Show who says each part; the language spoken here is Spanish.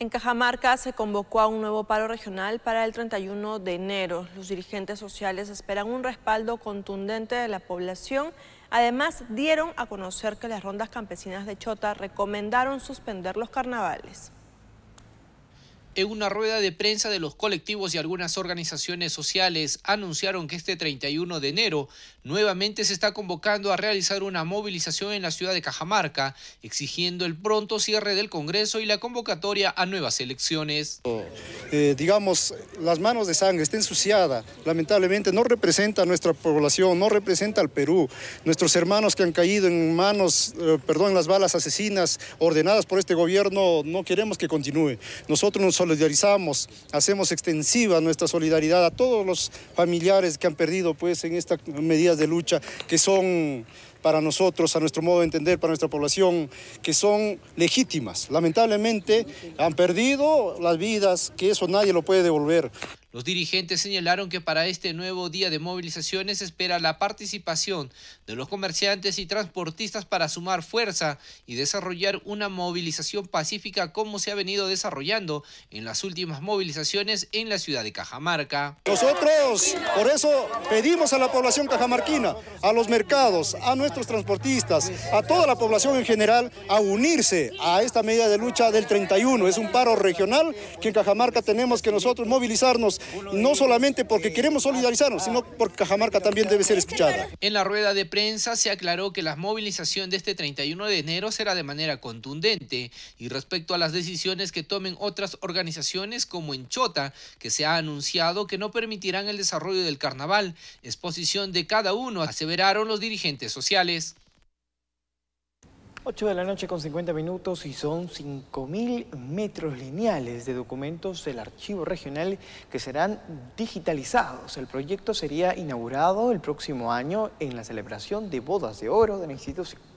Speaker 1: En Cajamarca se convocó a un nuevo paro regional para el 31 de enero. Los dirigentes sociales esperan un respaldo contundente de la población. Además, dieron a conocer que las rondas campesinas de Chota recomendaron suspender los carnavales. En una rueda de prensa de los colectivos y algunas organizaciones sociales anunciaron que este 31 de enero nuevamente se está convocando a realizar una movilización en la ciudad de Cajamarca, exigiendo el pronto cierre del Congreso y la convocatoria a nuevas elecciones.
Speaker 2: Eh, digamos, las manos de sangre está ensuciada, lamentablemente no representa a nuestra población, no representa al Perú. Nuestros hermanos que han caído en manos, eh, perdón, en las balas asesinas ordenadas por este gobierno, no queremos que continúe. Nosotros nos solidarizamos, hacemos extensiva nuestra solidaridad a todos los familiares que han perdido pues en estas medidas de lucha que son para nosotros, a nuestro modo de entender, para nuestra población, que son legítimas. Lamentablemente han perdido las vidas, que eso nadie lo puede devolver.
Speaker 1: Los dirigentes señalaron que para este nuevo día de movilizaciones espera la participación de los comerciantes y transportistas para sumar fuerza y desarrollar una movilización pacífica como se ha venido desarrollando en las últimas movilizaciones en la ciudad de Cajamarca. Nosotros
Speaker 2: por eso pedimos a la población cajamarquina, a los mercados, a nuestros nuestros transportistas, a toda la población en general, a unirse a esta medida de lucha del 31. Es un paro regional que en Cajamarca tenemos que nosotros movilizarnos, no solamente porque queremos solidarizarnos, sino porque Cajamarca también debe ser escuchada.
Speaker 1: En la rueda de prensa se aclaró que la movilización de este 31 de enero será de manera contundente y respecto a las decisiones que tomen otras organizaciones como en Chota, que se ha anunciado que no permitirán el desarrollo del carnaval, exposición de cada uno, aseveraron los dirigentes sociales. 8 de la noche con 50 minutos y son 5.000 metros lineales de documentos del archivo regional que serán digitalizados. El proyecto sería inaugurado el próximo año en la celebración de bodas de oro del instituto. institución.